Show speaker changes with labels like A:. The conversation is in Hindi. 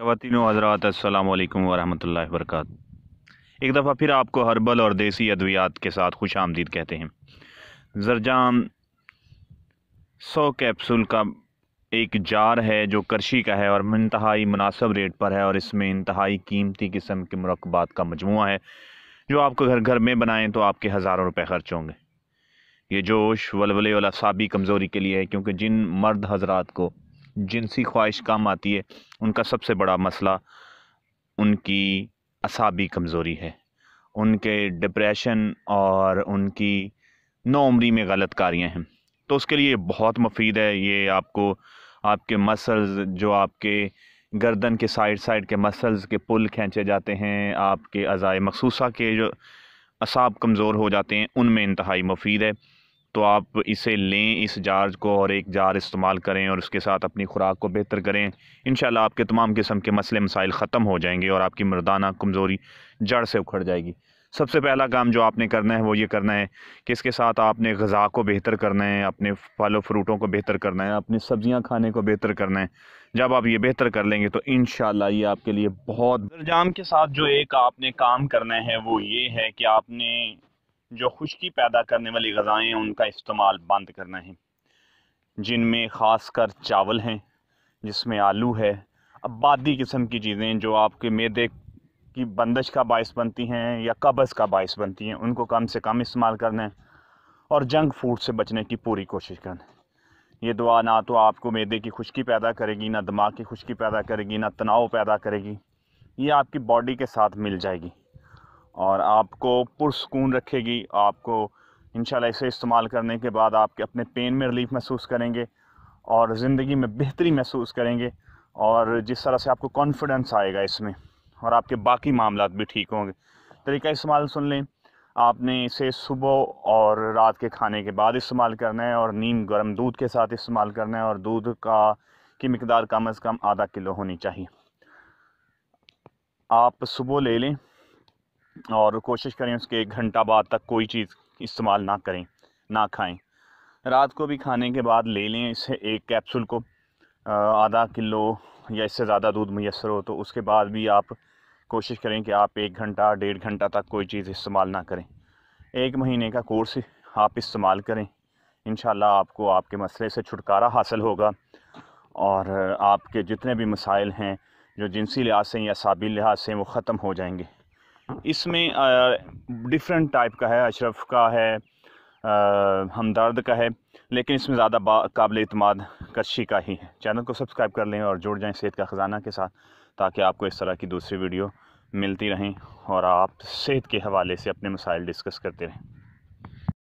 A: खातिन हजरात अल्लाम वरह वर्क एक दफ़ा फिर आपको हर्बल और देसी अद्वियात के साथ खुश आमदीद कहते हैं जरजाम सौ कैप्सूल का एक जार है जो करशी का है और इंतहाई मुनासब रेट पर है और इसमें इंतहाई कीमती किस्म के मरकबात का मजमू है जो आपको घर घर में बनाएं तो आपके हज़ारों रुपये खर्च होंगे ये जोश वलवले वाला साबी कमज़ोरी के लिए है क्योंकि जिन मर्द हजरात को जिनसी ख्वाहिश काम आती है उनका सबसे बड़ा मसला उनकी असाबी कमज़ोरी है उनके डिप्रेशन और उनकी नौमरी में गलत कारियाँ हैं तो उसके लिए बहुत मुफीद है ये आपको आपके मसल्स जो आपके गर्दन के साइड साइड के मसल्स के पुल खींचे जाते हैं आपके अज़ाए मखसूसा के जो असाब कमज़ोर हो जाते हैं उनमें इंतहाई मुफीद है तो आप इसे लें इस जार को और एक जार इस्तेमाल करें और उसके साथ अपनी खुराक को बेहतर करें इन आपके तमाम किस्म के मसले मसाइल ख़त्म हो जाएंगे और आपकी मर्दाना कमज़ोरी जड़ से उखड़ जाएगी सबसे पहला काम जो आपने करना है वो ये करना है कि इसके साथ आपने गज़ा को बेहतर करना है अपने फल और फ्रूटों को बेहतर करना है अपनी सब्ज़ियाँ खाने को बेहतर करना है जब आप ये बेहतर कर लेंगे तो इन ये आपके लिए बहुत दरजाम के साथ जो एक आपने काम करना है वो ये है कि आपने जो खुश्की पैदा करने वाली हैं उनका इस्तेमाल बंद करना है जिनमें ख़ास कर चावल हैं जिसमें आलू है आबादी किस्म की चीज़ें जो आपके मैदे की बंदिश का बायस बनती हैं या कब्ज़ का बायस बनती हैं उनको कम से कम इस्तेमाल करना है और जंक फूड से बचने की पूरी कोशिश करना है ये दुआ ना तो आपको मैदे की खुशकी पैदा करेगी ना दिमाग की खुश्की पैदा करेगी ना तनाव पैदा करेगी ये आपकी बॉडी के साथ मिल जाएगी और आपको पुरसकून रखेगी आपको इन इसे इस्तेमाल करने के बाद आपके अपने पेन में रिलीफ महसूस करेंगे और ज़िंदगी में बेहतरी महसूस करेंगे और जिस तरह से आपको कॉन्फिडेंस आएगा इसमें और आपके बाकी मामला भी ठीक होंगे तरीका इस्तेमाल सुन लें आपने इसे सुबह और रात के खाने के बाद इस्तेमाल करना है और नीम गर्म दूध के साथ इस्तेमाल करना है और दूध का की मकदार कम अज़ कम आधा किलो होनी चाहिए आप सुबह ले लें और कोशिश करें उसके एक घंटा बाद तक कोई चीज़ इस्तेमाल ना करें ना खाएं रात को भी खाने के बाद ले लें इसे एक कैप्सूल को आधा किलो या इससे ज़्यादा दूध मैसर हो तो उसके बाद भी आप कोशिश करें कि आप एक घंटा डेढ़ घंटा तक कोई चीज़ इस्तेमाल ना करें एक महीने का कोर्स आप इस्तेमाल करें इन आपको आपके मसले से छुटकारा हासिल होगा और आपके जितने भी मसाइल हैं जो जिनसी लिहाज से या साबिल लिहाज से वो ख़त्म हो जाएंगे इसमें डिफरेंट टाइप का है अशरफ का है हमदर्द का है लेकिन इसमें ज़्यादा काबिल अतमाद कशी का ही है चैनल को सब्सक्राइब कर लें और जुड़ जाएं सेहत का ख़जाना के साथ ताकि आपको इस तरह की दूसरी वीडियो मिलती रहें और आप सेहत के हवाले से अपने मसाइल डिस्कस करते रहें